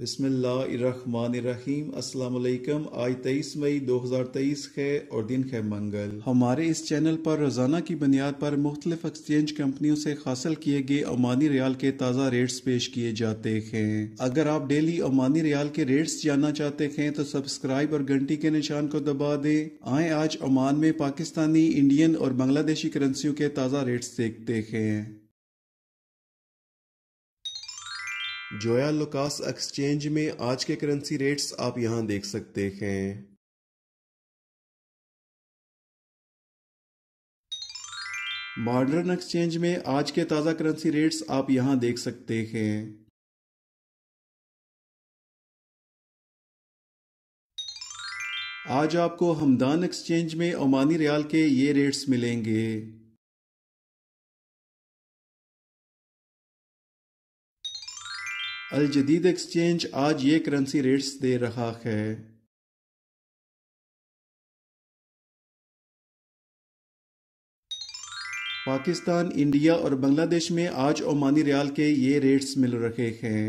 बिस्मिल्लाहिर्रहमानिर्रहीम अस्सलाम वालेकुम आज 23 मई 2023 है और दिन है मंगल हमारे इस चैनल पर रोजाना की बुनियाद पर मुख्तलिफ एक्सचेंज कंपनियों से हासिल किए गए ओमानी रियाल के ताज़ा रेट्स पेश किए जाते हैं अगर आप डेली ओमानी रियाल के रेट्स जानना चाहते हैं तो सब्सक्राइब और घंटी के निशान को दबा दें आए आज ओमान में पाकिस्तानी इंडियन और बांग्लादेशी करेंसियों के ताज़ा रेट्स देखते हैं जोया लुकास एक्सचेंज में आज के करेंसी रेट्स आप यहां देख सकते हैं मॉडर्न एक्सचेंज में आज के ताज़ा करेंसी रेट्स आप यहां देख सकते हैं आज आपको हमदान एक्सचेंज में ओमानी रियाल के ये रेट्स मिलेंगे अल जदीद एक्सचेंज आज ये करेंसी रेट्स दे रहा है पाकिस्तान इंडिया और बांग्लादेश में आज ओमानी रियाल के ये रेट्स मिल रहे हैं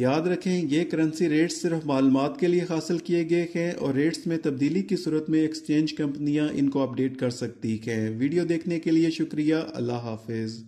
याद रखें ये करेंसी रेट्स सिर्फ मालूम के लिए हासिल किए गए हैं और रेट्स में तब्दीली की सूरत में एक्सचेंज कंपनियां इनको अपडेट कर सकती हैं वीडियो देखने के लिए शुक्रिया अल्लाह हाफिज़